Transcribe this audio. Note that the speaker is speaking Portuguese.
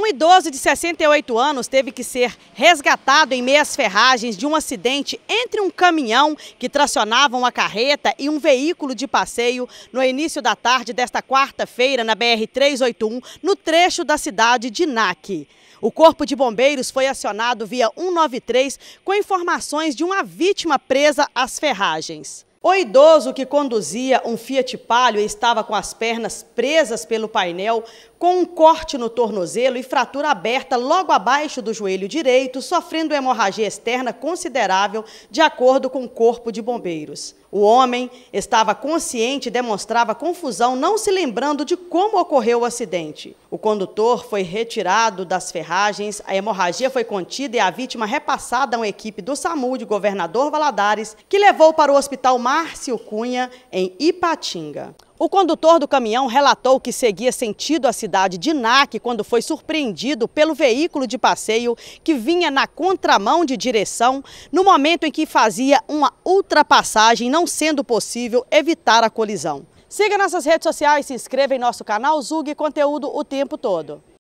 Um idoso de 68 anos teve que ser resgatado em meias ferragens de um acidente entre um caminhão que tracionava uma carreta e um veículo de passeio no início da tarde desta quarta-feira na BR-381, no trecho da cidade de Nac. O Corpo de Bombeiros foi acionado via 193 com informações de uma vítima presa às ferragens. O idoso que conduzia um Fiat Palio estava com as pernas presas pelo painel, com um corte no tornozelo e fratura aberta logo abaixo do joelho direito, sofrendo hemorragia externa considerável, de acordo com o Corpo de Bombeiros. O homem estava consciente e demonstrava confusão, não se lembrando de como ocorreu o acidente. O condutor foi retirado das ferragens, a hemorragia foi contida e a vítima repassada a uma equipe do SAMU de Governador Valadares, que levou para o hospital mais Márcio Cunha, em Ipatinga. O condutor do caminhão relatou que seguia sentido a cidade de NAC quando foi surpreendido pelo veículo de passeio que vinha na contramão de direção no momento em que fazia uma ultrapassagem, não sendo possível evitar a colisão. Siga nossas redes sociais, se inscreva em nosso canal Zug Conteúdo o tempo todo.